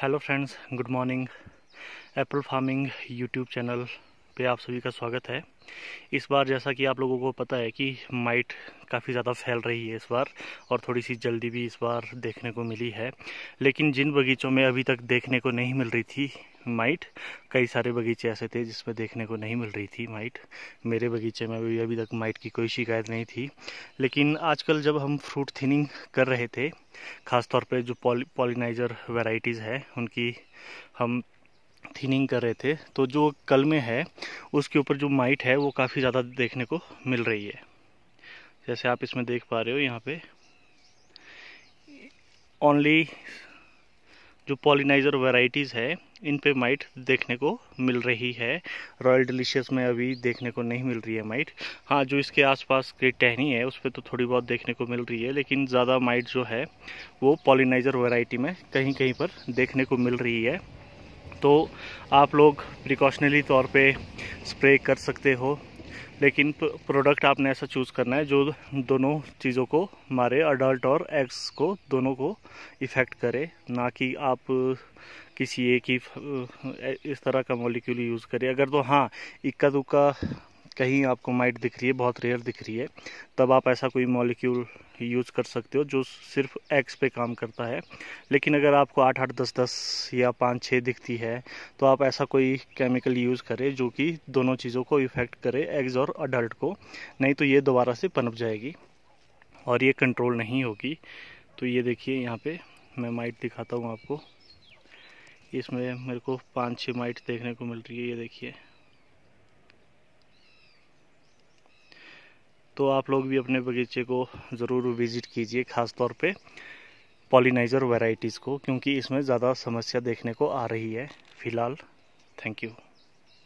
hello friends good morning apple farming youtube channel पे आप सभी का स्वागत है इस बार जैसा कि आप लोगों को पता है कि माइट काफ़ी ज़्यादा फैल रही है इस बार और थोड़ी सी जल्दी भी इस बार देखने को मिली है लेकिन जिन बगीचों में अभी तक देखने को नहीं मिल रही थी माइट कई सारे बगीचे ऐसे थे जिसमें देखने को नहीं मिल रही थी माइट मेरे बगीचे में भी अभी तक माइट की कोई शिकायत नहीं थी लेकिन आजकल जब हम फ्रूट थिनिंग कर रहे थे ख़ासतौर पर जो पॉली पॉलिनाइज़र वेराइटीज़ है उनकी हम थिनिंग कर रहे थे तो जो कल में है उसके ऊपर जो माइट है वो काफ़ी ज़्यादा देखने को मिल रही है जैसे आप इसमें देख पा रहे हो यहाँ पे ओनली जो पॉलिनाइज़र वैराइटीज़ है इन पे माइट देखने को मिल रही है रॉयल डिलीशियस में अभी देखने को नहीं मिल रही है माइट हाँ जो इसके आसपास की टहनी है उस पर तो थोड़ी बहुत देखने को मिल रही है लेकिन ज़्यादा माइट जो है वो पॉलिनाइज़र वेराइटी में कहीं कहीं पर देखने को मिल रही है तो आप लोग प्रिकॉशनली तौर पे स्प्रे कर सकते हो लेकिन प्रोडक्ट आपने ऐसा चूज़ करना है जो दोनों चीज़ों को मारे अडल्ट और एग्स को दोनों को इफ़ेक्ट करे ना कि आप किसी एक ही इस तरह का मॉलिक्यूल यूज़ करें अगर तो हाँ इक्का दुक्का कहीं आपको माइट दिख रही है बहुत रेयर दिख रही है तब आप ऐसा कोई मॉलिक्यूल यूज़ कर सकते हो जो सिर्फ एक्स पे काम करता है लेकिन अगर आपको आठ आठ दस दस या पाँच छः दिखती है तो आप ऐसा कोई केमिकल यूज़ करें जो कि दोनों चीज़ों को इफ़ेक्ट करे एग्ज़ और अडल्ट को नहीं तो ये दोबारा से पनप जाएगी और ये कंट्रोल नहीं होगी तो ये देखिए यहाँ पे मैं माइट दिखाता हूँ आपको इसमें मेरे को पाँच छः माइट देखने को मिल रही है ये देखिए तो आप लोग भी अपने बगीचे को ज़रूर विज़िट कीजिए ख़ास तौर पे पॉलिनाइज़र वैराइटीज़ को क्योंकि इसमें ज़्यादा समस्या देखने को आ रही है फ़िलहाल थैंक यू